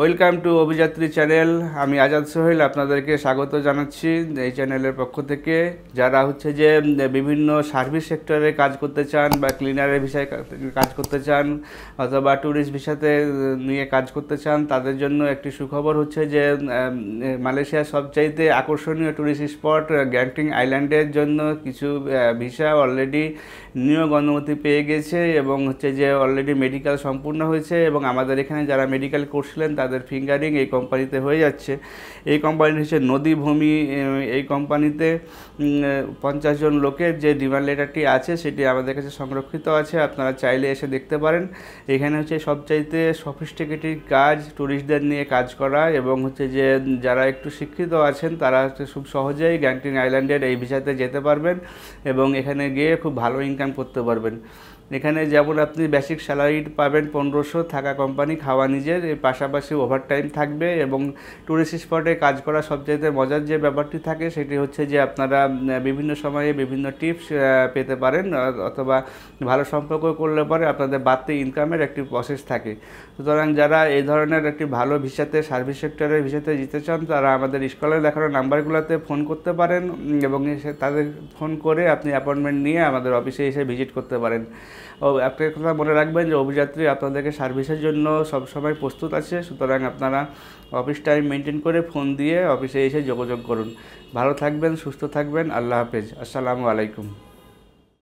welcome to অভিযাত্রী channel আমি আজাদ সোহেল আপনাদেরকে স্বাগত জানাচ্ছি এই চ্যানেলের পক্ষ থেকে যারা হচ্ছে যে বিভিন্ন সার্ভিস সেক্টরে কাজ করতে চান বা ক্লিনারের ভিসায় কাজ করতে চান অথবা ট্যুরিস্ট ভিসাতে নিয়ে কাজ করতে চান তাদের জন্য একটি সুখবর হচ্ছে যে মালয়েশিয়ার সবচাইতে আকর্ষণীয় ট্যুরিস্ট স্পট গ্যাংটিং আইল্যান্ডের জন্য কিছু ভিসা অলরেডি নিয়োগ অনুমতি পেয়ে গেছে এবং হচ্ছে যে অলরেডি মেডিকেল সম্পূর্ণ হয়েছে এবং আমাদের এখানে যারা মেডিকেল করছিলেন তাদের ফিঙ্গারিং এই কোম্পানিতে হয়ে যাচ্ছে এই কোম্পানি হচ্ছে নদী ভূমি এই কোম্পানিতে পঞ্চাশ জন লোকের যে ডিমান্ড লেটারটি আছে সেটি আমাদের কাছে সংরক্ষিত আছে আপনারা চাইলে এসে দেখতে পারেন এখানে হচ্ছে সবচাইতে সফিস্টিকেটেড কাজ ট্যুরিস্টদের নিয়ে কাজ করা এবং হচ্ছে যে যারা একটু শিক্ষিত আছেন তারা হচ্ছে খুব সহজেই গ্যাংটিং আইল্যান্ডের এই ভিসাতে যেতে পারবেন এবং এখানে গিয়ে খুব ভালো ইনকাম করতে পারবেন এখানে যেমন আপনি বেসিক স্যালারি পাবেন পনেরোশো থাকা কোম্পানি খাওয়া নিজের এর পাশাপাশি ওভারটাইম থাকবে এবং ট্যুরিস্ট স্পটে কাজ করা সবচেয়ে মজার যে ব্যাপারটি থাকে সেটি হচ্ছে যে আপনারা বিভিন্ন সময়ে বিভিন্ন টিপস পেতে পারেন অথবা ভালো সম্পর্ক করলে পরে আপনাদের বাড়তি ইনকামের একটি প্রসেস থাকে সুতরাং যারা এই ধরনের একটি ভালো ভিসাতে সার্ভিস সেক্টরের ভিসাতে যেতে চান তারা আমাদের স্কলে দেখানো নাম্বারগুলোতে ফোন করতে পারেন এবং তাদের ফোন করে আপনি অ্যাপয়েন্টমেন্ট নিয়ে আমাদের অফিসে এসে ভিজিট করতে পারেন ও একটা কথা মনে রাখবেন যে অভিযাত্রী আপনাদেরকে সার্ভিসের জন্য সবসময় প্রস্তুত আছে সুতরাং আপনারা অফিস টাইম মেনটেন করে ফোন দিয়ে অফিসে এসে যোগাযোগ করুন ভালো থাকবেন সুস্থ থাকবেন আল্লাহ হাফেজ আসসালামু আলাইকুম